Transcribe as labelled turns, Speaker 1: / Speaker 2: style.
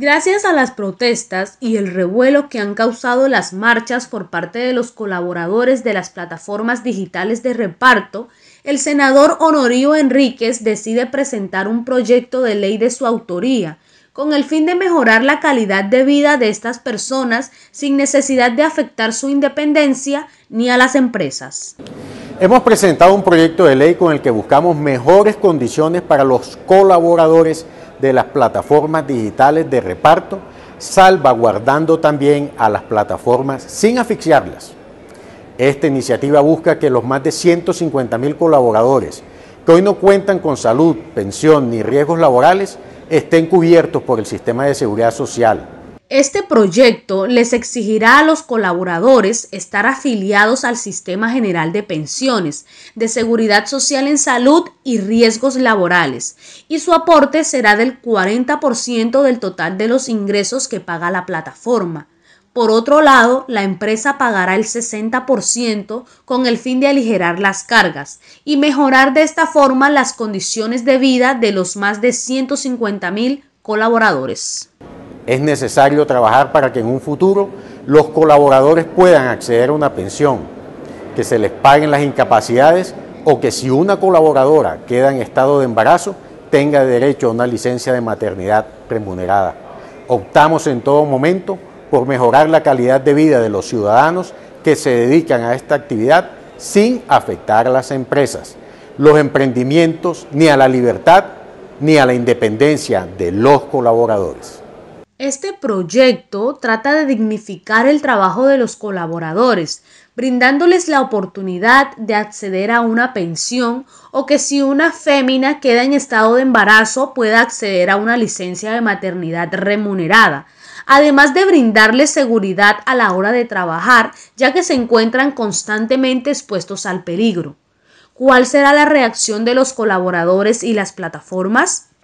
Speaker 1: Gracias a las protestas y el revuelo que han causado las marchas por parte de los colaboradores de las plataformas digitales de reparto, el senador Honorío Enríquez decide presentar un proyecto de ley de su autoría, con el fin de mejorar la calidad de vida de estas personas sin necesidad de afectar su independencia ni a las empresas.
Speaker 2: Hemos presentado un proyecto de ley con el que buscamos mejores condiciones para los colaboradores de las plataformas digitales de reparto, salvaguardando también a las plataformas sin asfixiarlas. Esta iniciativa busca que los más de 150 mil colaboradores que hoy no cuentan con salud, pensión ni riesgos laborales estén cubiertos por el sistema de seguridad social
Speaker 1: este proyecto les exigirá a los colaboradores estar afiliados al Sistema General de Pensiones, de Seguridad Social en Salud y Riesgos Laborales, y su aporte será del 40% del total de los ingresos que paga la plataforma. Por otro lado, la empresa pagará el 60% con el fin de aligerar las cargas y mejorar de esta forma las condiciones de vida de los más de 150 mil colaboradores.
Speaker 2: Es necesario trabajar para que en un futuro los colaboradores puedan acceder a una pensión, que se les paguen las incapacidades o que si una colaboradora queda en estado de embarazo, tenga derecho a una licencia de maternidad remunerada. Optamos en todo momento por mejorar la calidad de vida de los ciudadanos que se dedican a esta actividad sin afectar a las empresas, los emprendimientos, ni a la libertad, ni a la independencia de los colaboradores.
Speaker 1: Este proyecto trata de dignificar el trabajo de los colaboradores, brindándoles la oportunidad de acceder a una pensión o que si una fémina queda en estado de embarazo pueda acceder a una licencia de maternidad remunerada, además de brindarles seguridad a la hora de trabajar, ya que se encuentran constantemente expuestos al peligro. ¿Cuál será la reacción de los colaboradores y las plataformas?